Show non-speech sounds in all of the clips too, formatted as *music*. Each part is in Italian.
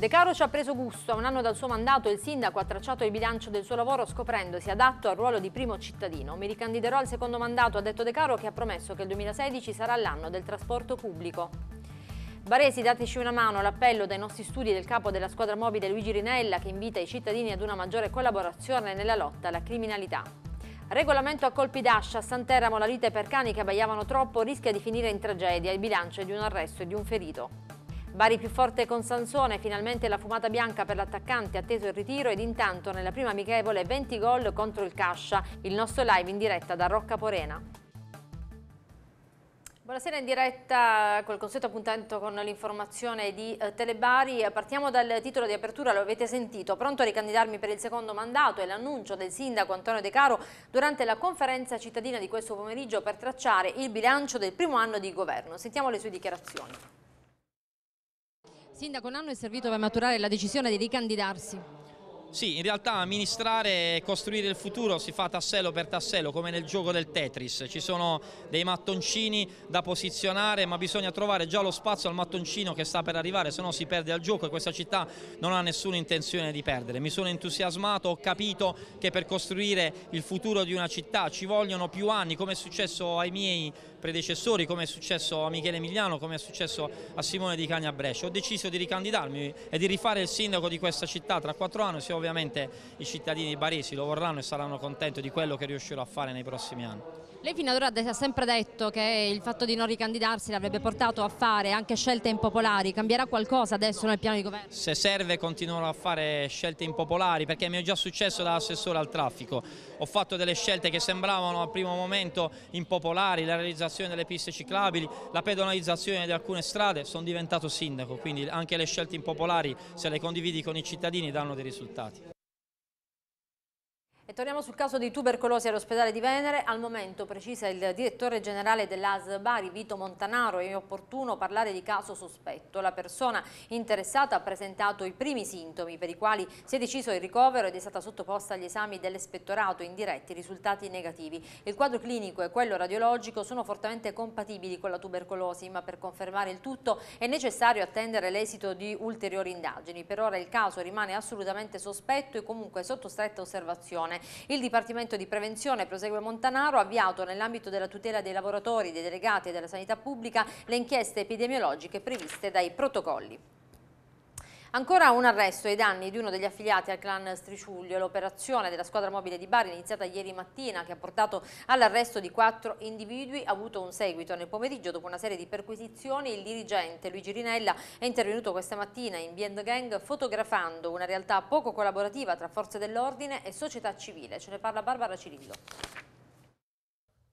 De Caro ci ha preso gusto, a un anno dal suo mandato il sindaco ha tracciato il bilancio del suo lavoro scoprendosi adatto al ruolo di primo cittadino. Mi ricandiderò al secondo mandato, ha detto De Caro che ha promesso che il 2016 sarà l'anno del trasporto pubblico. Baresi, dateci una mano, l'appello dai nostri studi del capo della squadra mobile Luigi Rinella che invita i cittadini ad una maggiore collaborazione nella lotta alla criminalità. Regolamento a colpi d'ascia, a Santeramo la lite per cani che abbaiavano troppo rischia di finire in tragedia, il bilancio è di un arresto e di un ferito. Bari più forte con Sansone, finalmente la fumata bianca per l'attaccante, atteso il ritiro ed intanto nella prima amichevole 20 gol contro il Cascia, il nostro live in diretta da Rocca Porena. Buonasera in diretta col consueto appuntamento con l'informazione di eh, Telebari. Partiamo dal titolo di apertura, lo avete sentito. Pronto a ricandidarmi per il secondo mandato è l'annuncio del sindaco Antonio De Caro durante la conferenza cittadina di questo pomeriggio per tracciare il bilancio del primo anno di governo. Sentiamo le sue dichiarazioni. Sindaco, un anno è servito per maturare la decisione di ricandidarsi. Sì, in realtà amministrare e costruire il futuro si fa tassello per tassello, come nel gioco del Tetris. Ci sono dei mattoncini da posizionare, ma bisogna trovare già lo spazio al mattoncino che sta per arrivare, se no si perde al gioco e questa città non ha nessuna intenzione di perdere. Mi sono entusiasmato, ho capito che per costruire il futuro di una città ci vogliono più anni, come è successo ai miei predecessori, come è successo a Michele Emiliano, come è successo a Simone Di Cagna a Brescia. Ho deciso di ricandidarmi e di rifare il sindaco di questa città tra quattro anni, se ovviamente i cittadini baresi lo vorranno e saranno contenti di quello che riuscirò a fare nei prossimi anni. Lei fino ad ora ha sempre detto che il fatto di non ricandidarsi l'avrebbe portato a fare anche scelte impopolari, cambierà qualcosa adesso nel piano di governo? Se serve continuerò a fare scelte impopolari perché mi è già successo da assessore al traffico, ho fatto delle scelte che sembravano al primo momento impopolari, la realizzazione delle piste ciclabili, la pedonalizzazione di alcune strade, sono diventato sindaco, quindi anche le scelte impopolari se le condividi con i cittadini danno dei risultati. E torniamo sul caso di tubercolosi all'ospedale di Venere. Al momento, precisa il direttore generale dell'AS Bari, Vito Montanaro, è opportuno parlare di caso sospetto. La persona interessata ha presentato i primi sintomi per i quali si è deciso il ricovero ed è stata sottoposta agli esami dell'espettorato indiretti, risultati negativi. Il quadro clinico e quello radiologico sono fortemente compatibili con la tubercolosi, ma per confermare il tutto è necessario attendere l'esito di ulteriori indagini. Per ora il caso rimane assolutamente sospetto e comunque sotto stretta osservazione. Il Dipartimento di Prevenzione, prosegue Montanaro, ha avviato nell'ambito della tutela dei lavoratori, dei delegati e della sanità pubblica le inchieste epidemiologiche previste dai protocolli. Ancora un arresto ai danni di uno degli affiliati al clan Striciuglio. L'operazione della squadra mobile di Bari iniziata ieri mattina che ha portato all'arresto di quattro individui ha avuto un seguito. Nel pomeriggio dopo una serie di perquisizioni il dirigente Luigi Rinella è intervenuto questa mattina in Biend Gang fotografando una realtà poco collaborativa tra forze dell'ordine e società civile. Ce ne parla Barbara Cirillo.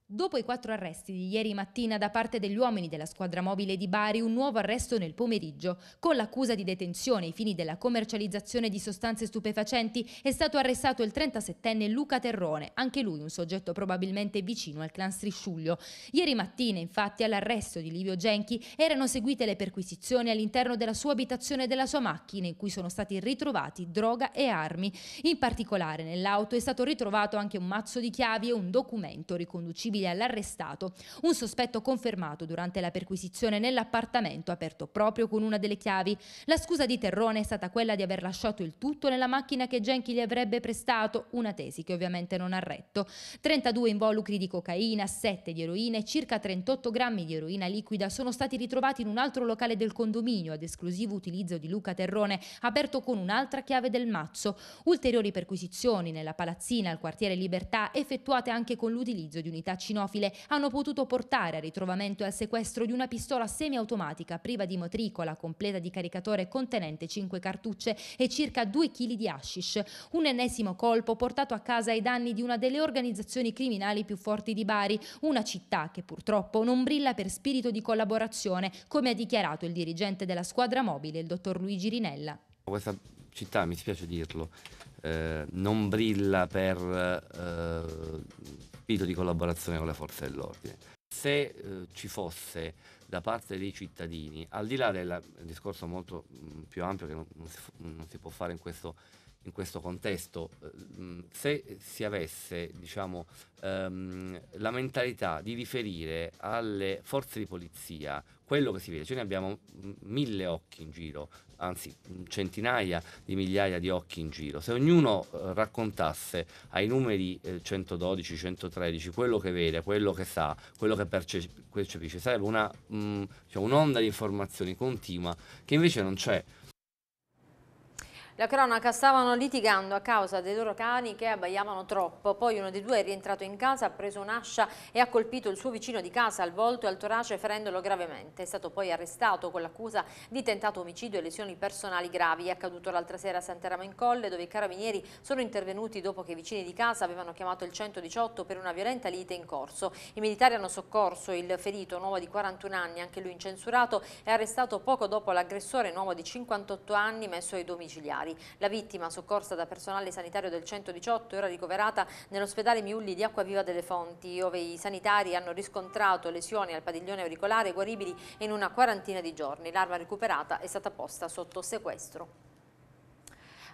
Dopo i quattro arresti di ieri mattina da parte degli uomini della squadra mobile di Bari, un nuovo arresto nel pomeriggio. Con l'accusa di detenzione ai fini della commercializzazione di sostanze stupefacenti è stato arrestato il 37enne Luca Terrone, anche lui un soggetto probabilmente vicino al clan Strisciuglio. Ieri mattina, infatti, all'arresto di Livio Genchi erano seguite le perquisizioni all'interno della sua abitazione e della sua macchina, in cui sono stati ritrovati droga e armi. In particolare, nell'auto è stato ritrovato anche un mazzo di chiavi e un documento riconducibile possibile all'arrestato, un sospetto confermato durante la perquisizione nell'appartamento aperto proprio con una delle chiavi. La scusa di Terrone è stata quella di aver lasciato il tutto nella macchina che Genchi gli avrebbe prestato, una tesi che ovviamente non ha retto. 32 involucri di cocaina, 7 di eroina e circa 38 grammi di eroina liquida sono stati ritrovati in un altro locale del condominio ad esclusivo utilizzo di Luca Terrone, aperto con un'altra chiave del mazzo. Ulteriori perquisizioni nella palazzina al quartiere Libertà effettuate anche con l'utilizzo di unità cinofile hanno potuto portare al ritrovamento e al sequestro di una pistola semiautomatica priva di motricola, completa di caricatore contenente 5 cartucce e circa 2 kg di hashish. Un ennesimo colpo portato a casa ai danni di una delle organizzazioni criminali più forti di Bari, una città che purtroppo non brilla per spirito di collaborazione, come ha dichiarato il dirigente della squadra mobile, il dottor Luigi Rinella. Questa città, mi spiace dirlo, eh, non brilla per eh, spirito di collaborazione con le forze dell'ordine. Se eh, ci fosse da parte dei cittadini, al di là del discorso molto mh, mm, più ampio che non, non, si, non, si, può fare in questo, in questo contesto, mh, eh, mm, se si avesse diciamo, um, la mentalità di riferire alle forze di polizia quello che si vede, ce ne abbiamo mm, mille occhi in giro, anzi centinaia di migliaia di occhi in giro, se ognuno eh, raccontasse ai numeri 112, eh, 113 quello che vede, quello che sa, quello che percepisce, sarebbe una, mh, mm, cioè un'onda di informazioni continua che invece non c'è. La cronaca stavano litigando a causa dei loro cani che abbaiavano troppo. Poi uno dei due è rientrato in casa, ha preso un'ascia e ha colpito il suo vicino di casa al volto e al torace ferendolo gravemente. È stato poi arrestato con l'accusa di tentato omicidio e lesioni personali gravi. È accaduto l'altra sera a Santeramo in Colle dove i carabinieri sono intervenuti dopo che i vicini di casa avevano chiamato il 118 per una violenta lite in corso. I militari hanno soccorso il ferito, un uomo di 41 anni, anche lui incensurato, è arrestato poco dopo l'aggressore, un uomo di 58 anni, messo ai domiciliari familiari. La vittima, soccorsa da personale sanitario del 118, era ricoverata nell'ospedale Miulli di Acquaviva delle Fonti, dove i sanitari hanno riscontrato lesioni al padiglione auricolare guaribili in una quarantina di giorni. L'arma recuperata è stata posta sotto sequestro.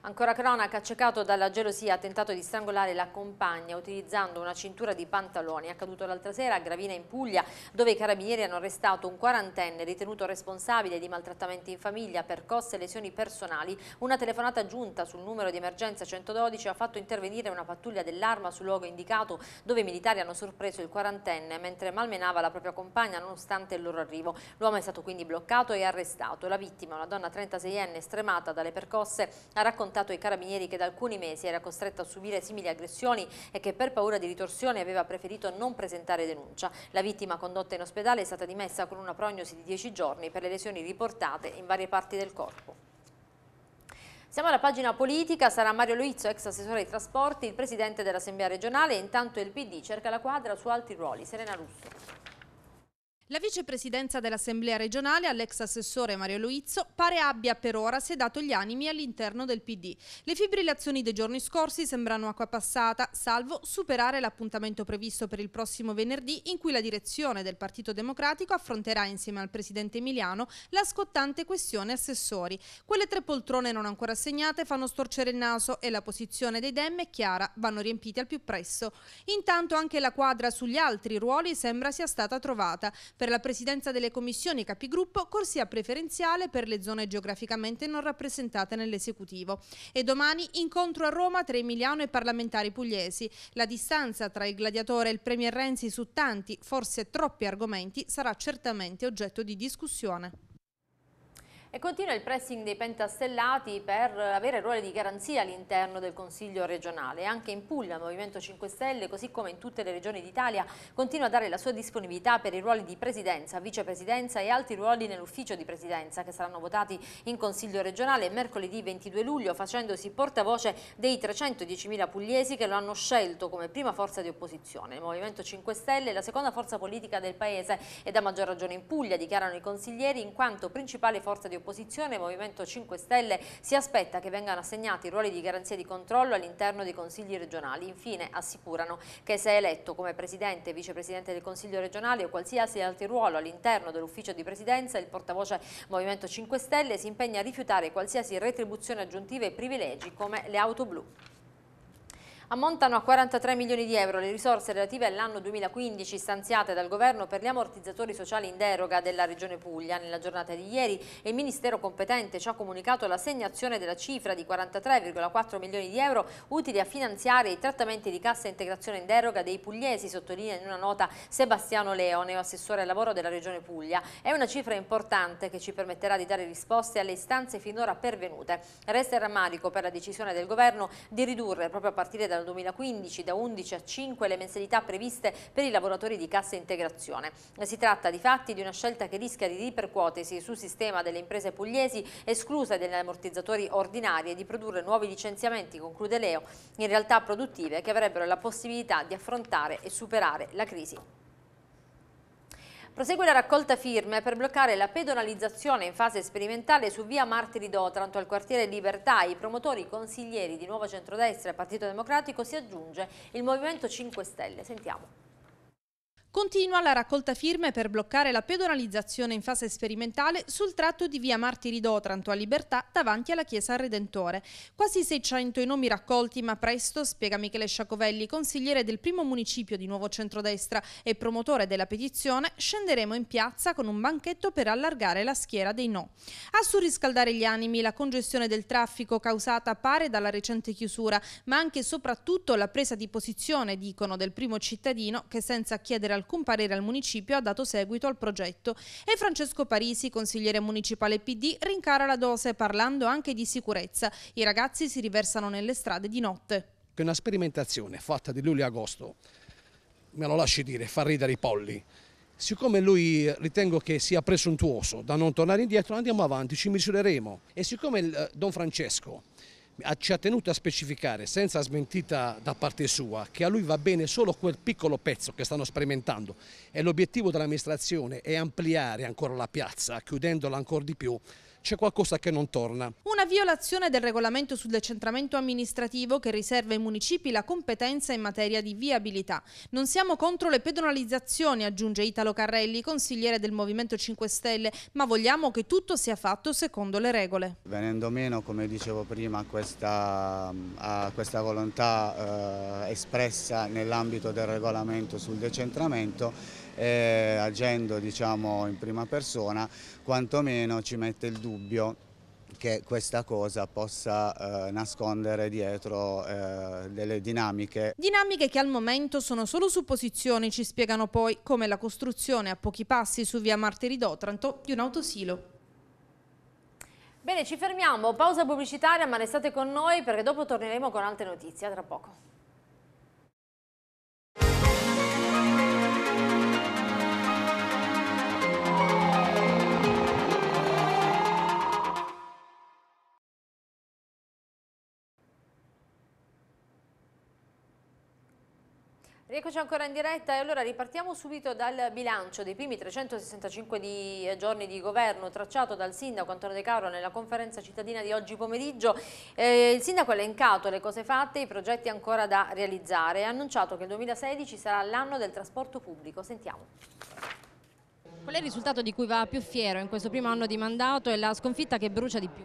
Ancora cronaca, accecato dalla gelosia, ha tentato di strangolare la compagna utilizzando una cintura di pantaloni. È accaduto l'altra sera a Gravina in Puglia, dove i carabinieri hanno arrestato un quarantenne ritenuto responsabile di maltrattamenti in famiglia, percosse e lesioni personali. Una telefonata giunta sul numero di emergenza 112 ha fatto intervenire una pattuglia dell'arma sul luogo indicato, dove i militari hanno sorpreso il quarantenne mentre malmenava la propria compagna nonostante il loro arrivo. L'uomo è stato quindi bloccato e arrestato. La vittima, una donna 36enne stremata dalle percosse, ha raccontato raccontato ai carabinieri che da alcuni mesi era costretto a subire simili aggressioni e che per paura di ritorsione aveva preferito non presentare denuncia. La vittima condotta in ospedale è stata dimessa con una prognosi di 10 giorni per le lesioni riportate in varie parti del corpo. Siamo alla pagina politica, sarà Mario Luizzo, ex assessore ai trasporti, il presidente dell'Assemblea regionale, intanto il PD cerca la quadra su altri ruoli. Serena Russo. La vicepresidenza dell'Assemblea regionale all'ex assessore Mario Luizzo pare abbia per ora sedato gli animi all'interno del PD. Le fibrillazioni dei giorni scorsi sembrano acqua passata, salvo superare l'appuntamento previsto per il prossimo venerdì in cui la direzione del Partito Democratico affronterà insieme al presidente Emiliano la scottante questione assessori. Quelle tre poltrone non ancora assegnate fanno storcere il naso e la posizione dei Dem è chiara, vanno riempiti al più presto. Intanto anche la quadra sugli altri ruoli sembra sia stata trovata. Per la presidenza delle commissioni capigruppo, corsia preferenziale per le zone geograficamente non rappresentate nell'esecutivo. E domani incontro a Roma tra Emiliano e parlamentari pugliesi. La distanza tra il gladiatore e il Premier Renzi su tanti, forse troppi argomenti sarà certamente oggetto di discussione. E continua il pressing dei pentastellati per avere ruoli di garanzia all'interno del Consiglio regionale. Anche in Puglia il Movimento 5 Stelle, così come in tutte le regioni d'Italia, continua a dare la sua disponibilità per i ruoli di presidenza, vicepresidenza e altri ruoli nell'ufficio di presidenza che saranno votati in Consiglio regionale mercoledì 22 luglio, facendosi portavoce dei 310.000 pugliesi che lo hanno scelto come prima forza di opposizione. Il Movimento 5 Stelle è la seconda forza politica del Paese ed a maggior ragione in Puglia, dichiarano i consiglieri, in quanto principale forza di opposizione opposizione, Movimento 5 Stelle si aspetta che vengano assegnati ruoli di garanzia di controllo all'interno dei consigli regionali. Infine assicurano che se eletto come presidente, vicepresidente del consiglio regionale o qualsiasi altro ruolo all'interno dell'ufficio di presidenza, il portavoce Movimento 5 Stelle si impegna a rifiutare qualsiasi retribuzione aggiuntiva e privilegi come le auto blu. Ammontano a 43 milioni di euro le risorse relative all'anno 2015 stanziate dal Governo per gli ammortizzatori sociali in deroga della Regione Puglia. Nella giornata di ieri il Ministero competente ci ha comunicato l'assegnazione della cifra di 43,4 milioni di euro utili a finanziare i trattamenti di cassa integrazione in deroga dei pugliesi, sottolinea in una nota Sebastiano Leone, assessore al lavoro della Regione Puglia. È una cifra importante che ci permetterà di dare risposte alle istanze finora pervenute. Resta il rammarico per la decisione del Governo di ridurre proprio a partire da dal 2015 da 11 a 5 le mensilità previste per i lavoratori di cassa integrazione. Si tratta di fatti di una scelta che rischia di ripercuotersi sul sistema delle imprese pugliesi escluse dagli ammortizzatori ordinari e di produrre nuovi licenziamenti, conclude Leo, in realtà produttive che avrebbero la possibilità di affrontare e superare la crisi. Prosegue la raccolta firme per bloccare la pedonalizzazione in fase sperimentale su via Martiri d'Otranto al quartiere Libertà. I promotori consiglieri di Nuova Centrodestra e Partito Democratico si aggiunge il Movimento 5 Stelle. Sentiamo. Continua la raccolta firme per bloccare la pedonalizzazione in fase sperimentale sul tratto di via Martiri d'Otranto a Libertà davanti alla Chiesa Redentore. Quasi 600 i nomi raccolti, ma presto, spiega Michele Sciacovelli, consigliere del primo municipio di Nuovo Centrodestra e promotore della petizione, scenderemo in piazza con un banchetto per allargare la schiera dei no. A surriscaldare gli animi la congestione del traffico causata pare dalla recente chiusura, ma anche e soprattutto la presa di posizione, dicono, del primo cittadino che senza chiedere al alcun parere al municipio, ha dato seguito al progetto e Francesco Parisi, consigliere municipale PD, rincara la dose parlando anche di sicurezza. I ragazzi si riversano nelle strade di notte. Che una sperimentazione fatta di luglio e agosto, me lo lasci dire, fa ridere i polli. Siccome lui eh, ritengo che sia presuntuoso da non tornare indietro, andiamo avanti, ci misureremo. E siccome il, eh, Don Francesco ci ha tenuto a specificare, senza smentita da parte sua, che a lui va bene solo quel piccolo pezzo che stanno sperimentando e l'obiettivo dell'amministrazione è ampliare ancora la piazza, chiudendola ancora di più c'è qualcosa che non torna. Una violazione del regolamento sul decentramento amministrativo che riserva ai municipi la competenza in materia di viabilità. Non siamo contro le pedonalizzazioni, aggiunge Italo Carrelli, consigliere del Movimento 5 Stelle, ma vogliamo che tutto sia fatto secondo le regole. Venendo meno, come dicevo prima, questa, a questa volontà eh, espressa nell'ambito del regolamento sul decentramento, eh, agendo diciamo, in prima persona, quantomeno ci mette il dubbio che questa cosa possa eh, nascondere dietro eh, delle dinamiche. Dinamiche che al momento sono solo supposizioni, ci spiegano poi come la costruzione a pochi passi su via Martiri d'Otranto di un autosilo. Bene, ci fermiamo, pausa pubblicitaria, ma restate con noi perché dopo torneremo con altre notizie, tra poco. Rieccoci ancora in diretta e allora ripartiamo subito dal bilancio dei primi 365 di, eh, giorni di governo tracciato dal sindaco Antonio De Caro nella conferenza cittadina di oggi pomeriggio. Eh, il sindaco ha elencato le cose fatte e i progetti ancora da realizzare e ha annunciato che il 2016 sarà l'anno del trasporto pubblico. Sentiamo. Qual è il risultato di cui va più fiero in questo primo anno di mandato e la sconfitta che brucia di più?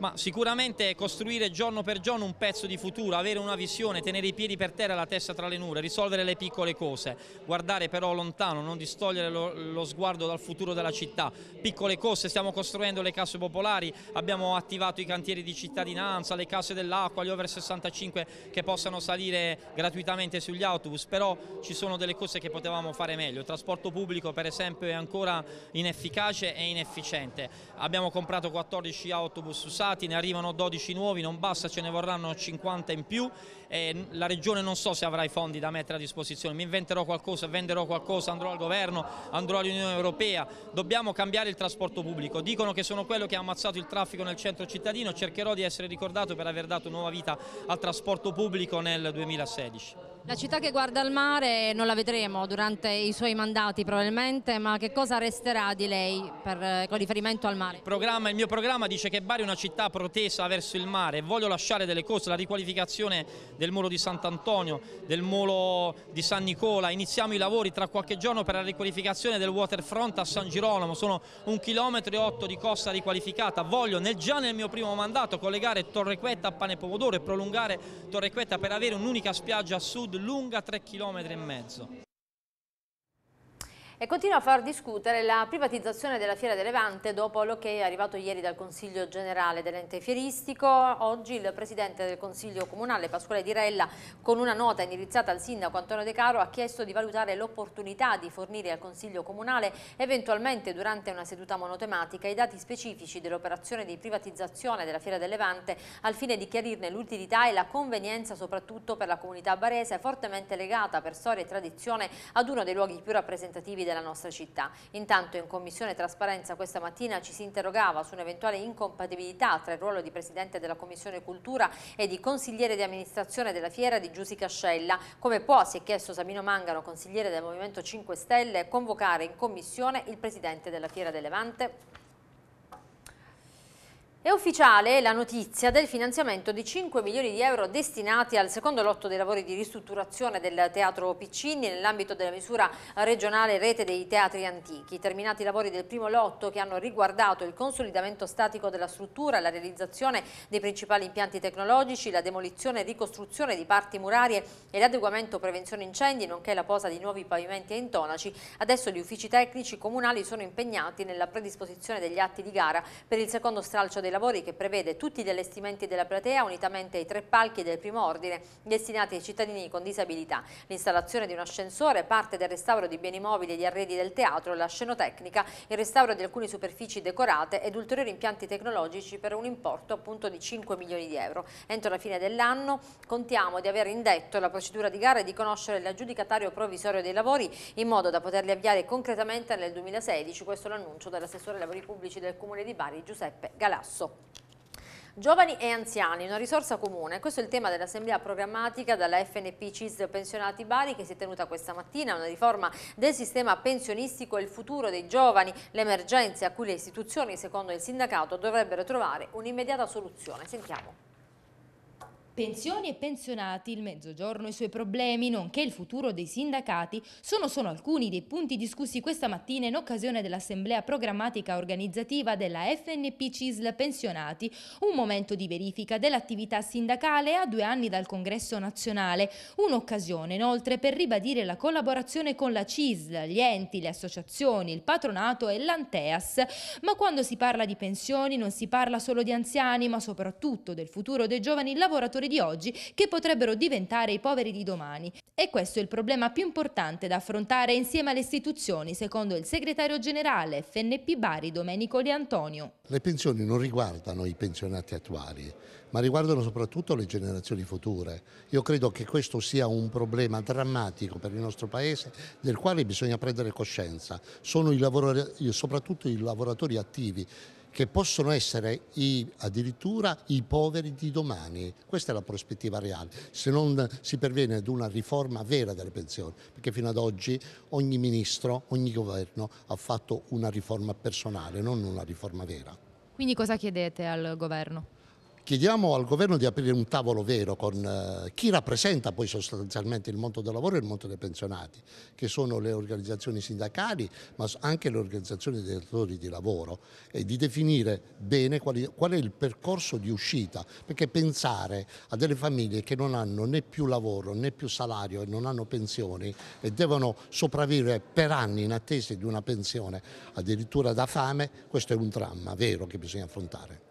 ma sicuramente costruire giorno per giorno un pezzo di futuro, avere una visione, tenere i piedi per terra e la testa tra le nuvole, risolvere le piccole cose, guardare però lontano, non distogliere lo, lo sguardo dal futuro della città, piccole cose, stiamo costruendo le case popolari, abbiamo attivato i cantieri di cittadinanza, le case dell'acqua, gli over 65 che possano salire gratuitamente sugli autobus, però ci sono delle cose che potevamo fare meglio, il trasporto pubblico per esempio è ancora inefficace e inefficiente, abbiamo comprato 14 autobus usati, candidati, ne arrivano 12 nuovi, non basta, ce ne vorranno 50 in più. Eh, la regione non so se avrà i fondi da mettere a disposizione, mi inventerò qualcosa, venderò qualcosa, andrò al governo, andrò all'Unione Europea. Dobbiamo cambiare il trasporto pubblico. Dicono che sono quello che ha ammazzato il traffico nel centro cittadino, cercherò di essere ricordato per aver dato nuova vita al trasporto pubblico nel 2016. La città che guarda al mare non la vedremo durante i suoi mandati probabilmente, ma che cosa resterà di lei per, eh, con riferimento al mare? Il, programma, il, mio programma dice che Bari è una città protesa verso il mare, voglio lasciare delle cose, la riqualificazione del molo di Sant'Antonio, del molo di San Nicola, iniziamo i lavori tra qualche giorno per la riqualificazione del waterfront a San Girolamo, sono un chilometro e otto di costa riqualificata, voglio nel, già nel mio primo mandato collegare Torrequetta a Pane Pomodoro e prolungare Torrequetta per avere un'unica spiaggia a sud sud lunga 3 km e mezzo. E continua a far discutere la privatizzazione della Fiera del Levante dopo lo che è arrivato ieri dal Consiglio Generale dell'ente fieristico. Oggi il Presidente del Consiglio Comunale, Pasquale Dirella, con una nota indirizzata al Sindaco Antonio De Caro, ha chiesto di valutare l'opportunità di fornire al Consiglio Comunale, eventualmente durante una seduta monotematica, i dati specifici dell'operazione di privatizzazione della Fiera del Levante al fine di chiarirne l'utilità e la convenienza soprattutto per la comunità barese, fortemente legata per storia e tradizione ad uno dei luoghi più rappresentativi della nostra città. Intanto in Commissione Trasparenza questa mattina ci si interrogava su un'eventuale incompatibilità tra il ruolo di Presidente della Commissione Cultura e di consigliere di amministrazione della fiera di Giusy Cascella. Come può, si è chiesto Sabino Mangano, consigliere del Movimento 5 Stelle, convocare in Commissione il Presidente della fiera del Levante? È ufficiale la notizia del finanziamento di 5 milioni di euro destinati al secondo lotto dei lavori di ristrutturazione del Teatro Piccini nell'ambito della misura regionale Rete dei Teatri Antichi. Terminati i lavori del primo lotto che hanno riguardato il consolidamento statico della struttura, la realizzazione dei principali impianti tecnologici, la demolizione e ricostruzione di parti murarie e l'adeguamento prevenzione incendi, nonché la posa di nuovi pavimenti e intonaci, adesso gli uffici tecnici comunali sono impegnati nella predisposizione degli atti di gara per il secondo stralcio dei dei lavori che prevede tutti gli allestimenti della platea unitamente ai tre palchi del primo ordine destinati ai cittadini con disabilità, l'installazione di un ascensore, parte del restauro di beni mobili e di arredi del teatro, la scenotecnica, il restauro di alcune superfici decorate ed ulteriori impianti tecnologici per un importo appunto di 5 milioni di euro. Entro la fine dell'anno contiamo di aver indetto la procedura di gara e di conoscere l'aggiudicatario provvisorio dei lavori in modo da poterli avviare concretamente nel 2016, questo è l'annuncio dell'assessore ai lavori pubblici del Comune di Bari Giuseppe Galasso rosso. Giovani e anziani, una risorsa comune. Questo è il tema dell'assemblea programmatica della FNP CIS Pensionati Bari che si è tenuta questa mattina. Una riforma del sistema pensionistico e il futuro dei giovani. Le emergenze a cui le istituzioni, secondo il sindacato, dovrebbero trovare un'immediata soluzione. Sentiamo. Pensioni e pensionati, il mezzogiorno e i suoi problemi, nonché il futuro dei sindacati, sono solo alcuni dei punti discussi questa mattina in occasione dell'assemblea programmatica organizzativa della FNP CISL Pensionati, un momento di verifica dell'attività sindacale a due anni dal congresso nazionale, un'occasione inoltre per ribadire la collaborazione con la CISL, gli enti, le associazioni, il patronato e l'Anteas, ma quando si parla di pensioni non si parla solo di anziani, ma soprattutto del futuro dei giovani lavoratori lavoratori di oggi che potrebbero diventare i poveri di domani. E questo è il problema più importante da affrontare insieme alle istituzioni, secondo il segretario generale FNP Bari Domenico Leantonio. Le pensioni non riguardano i pensionati attuali, ma riguardano soprattutto le generazioni future. Io credo che questo sia un problema drammatico per il nostro Paese del quale bisogna prendere coscienza. Sono i soprattutto i lavoratori attivi che possono essere i, addirittura i poveri di domani. Questa è la prospettiva reale, se non si perviene ad una riforma vera delle pensioni, perché fino ad oggi ogni ministro, ogni governo ha fatto una riforma personale, non una riforma vera. Quindi cosa chiedete al governo? chiediamo al governo di aprire un tavolo vero con eh, chi rappresenta poi sostanzialmente il mondo del lavoro e il mondo dei pensionati, che sono le organizzazioni sindacali, ma anche le organizzazioni dei datori di lavoro, e di definire bene qual è il percorso di uscita, perché pensare a delle famiglie che non hanno né più lavoro né più salario e non hanno pensioni e devono sopravvivere per anni in attesa di una pensione, addirittura da fame, questo è un dramma vero che bisogna affrontare.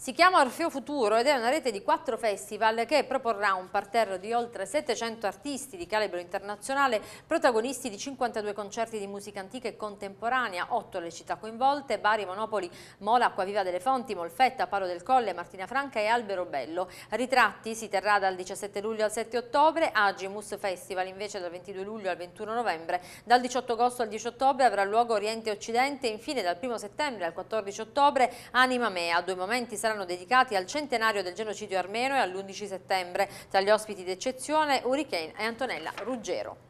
Si chiama Orfeo Futuro ed è una rete di quattro festival che proporrà un parterre di oltre 700 artisti di calibro internazionale, protagonisti di 52 concerti di musica antica e contemporanea, 8 le città coinvolte, Bari, Monopoli, Mola, Acquaviva delle Fonti, Molfetta, Palo del Colle, Martina Franca e Albero Bello. Ritratti si terrà dal 17 luglio al 7 ottobre, Agimus Festival invece dal 22 luglio al 21 novembre, dal 18 agosto al 10 ottobre avrà luogo Oriente e Occidente, infine dal 1 settembre al 14 ottobre Anima Mea, due momenti saranno saranno dedicati al centenario del genocidio armeno e all'11 settembre. Tra gli ospiti d'eccezione Hurricane e Antonella Ruggero.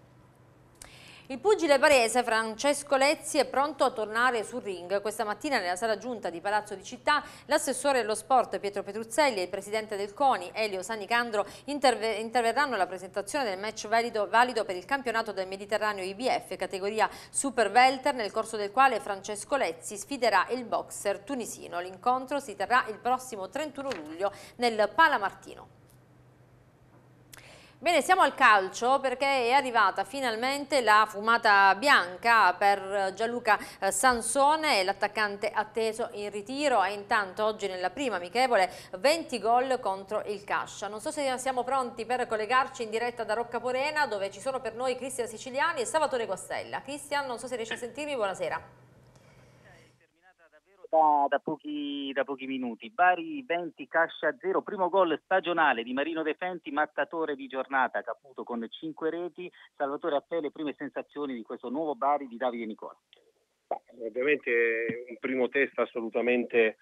Il pugile barese Francesco Lezzi è pronto a tornare sul ring. Questa mattina nella sala giunta di Palazzo di Città l'assessore dello sport Pietro Petruzzelli e il presidente del CONI Elio Sanicandro interver interverranno alla presentazione del match valido, valido, per il campionato del Mediterraneo IBF categoria Super Welter nel corso del quale Francesco Lezzi sfiderà il boxer tunisino. L'incontro si terrà il prossimo 31 luglio nel Palamartino. Bene, siamo al calcio perché è arrivata finalmente la fumata bianca per Gianluca eh, Sansone, l'attaccante atteso in ritiro e intanto oggi nella prima amichevole 20 gol contro il Cascia. Non so se siamo pronti per collegarci in diretta da Rocca Porena dove ci sono per noi Cristian Siciliani e Salvatore Costella. Cristian, non so se riesci a sentirmi, buonasera da, da, pochi, da, pochi, minuti. Bari 20, Cascia 0, primo gol stagionale di Marino Defenti, mattatore di giornata, Caputo con 5 reti. Salvatore a te le prime sensazioni di questo nuovo Bari di Davide Nicola. Beh, ovviamente un primo test assolutamente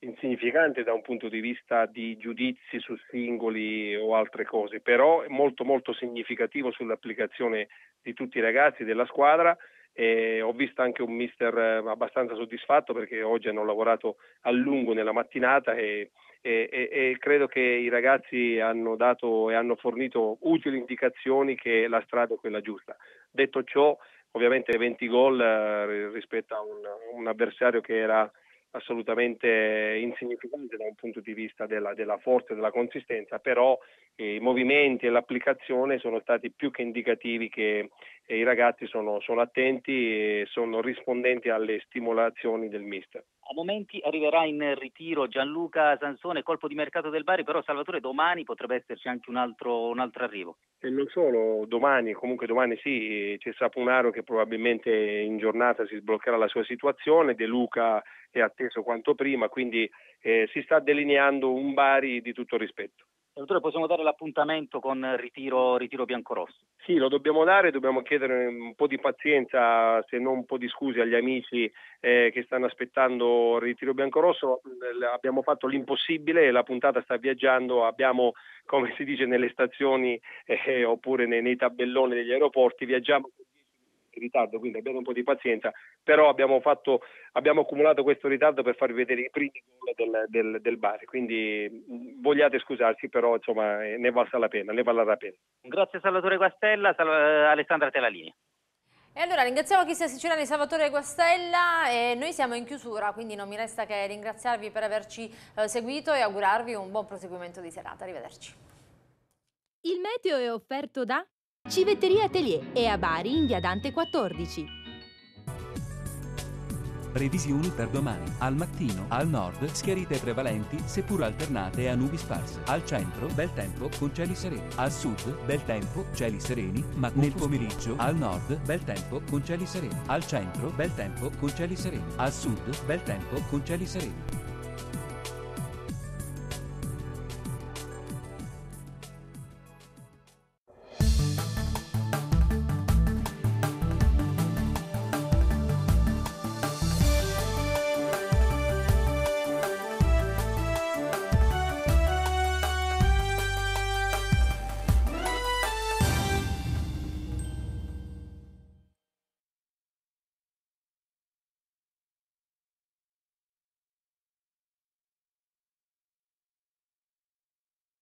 insignificante da un punto di vista di giudizi su singoli o altre cose, però molto molto significativo sull'applicazione di tutti i ragazzi della squadra e ho visto anche un mister eh, abbastanza soddisfatto perché oggi hanno lavorato a lungo nella mattinata e, e, e credo che i ragazzi hanno dato e hanno fornito utili indicazioni che la strada è quella giusta. Detto ciò, ovviamente 20 gol eh, rispetto a un, un avversario che era assolutamente insignificante da un punto di vista della, della forza e della consistenza, però eh, i movimenti e l'applicazione sono stati più che indicativi che, e i ragazzi sono, sono, attenti e sono rispondenti alle stimolazioni del mister. A momenti arriverà in ritiro Gianluca Sansone, colpo di mercato del Bari, però Salvatore domani potrebbe esserci anche un altro, un altro arrivo. E non solo, domani, comunque domani sì, c'è Sapunaro che probabilmente in giornata si sbloccherà la sua situazione, De Luca è atteso quanto prima, quindi eh, si sta delineando un Bari di tutto rispetto. Dottore, possiamo dare l'appuntamento con Ritiro, Ritiro Biancorosso? Sì, lo dobbiamo dare, dobbiamo chiedere un po' di pazienza, se non un po' di scusi agli amici eh, che stanno aspettando il Ritiro Biancorosso. Abbiamo fatto l'impossibile, la puntata sta viaggiando, abbiamo come si dice nelle stazioni *laughs* eh, oppure nei, nei tabelloni degli aeroporti, viaggiamo di ritardo, quindi abbiate un po' di pazienza, però abbiamo, fatto, abbiamo accumulato questo ritardo per farvi vedere i primi gol del, del, del Bari, quindi mm, vogliate scusarci, però insomma eh, ne valsa la pena, ne valerà la pena. Grazie Salvatore Guastella, Sal eh, Alessandra Telalini. E allora ringraziamo chi si Cristian di Salvatore Guastella e noi siamo in chiusura, quindi non mi resta che ringraziarvi per averci eh, seguito e augurarvi un buon proseguimento di serata. Arrivederci. Il meteo è offerto da Civetteria Atelier e a Bari in via Dante 14. Previsioni per domani. Al mattino, al nord, schiarite prevalenti, seppur alternate a nubi sparse. Al centro, bel tempo con cieli sereni. Al sud, bel tempo, cieli sereni, ma nel pomeriggio, al nord, bel tempo con cieli sereni. Al centro, bel tempo con cieli sereni. Al sud, bel tempo con cieli sereni.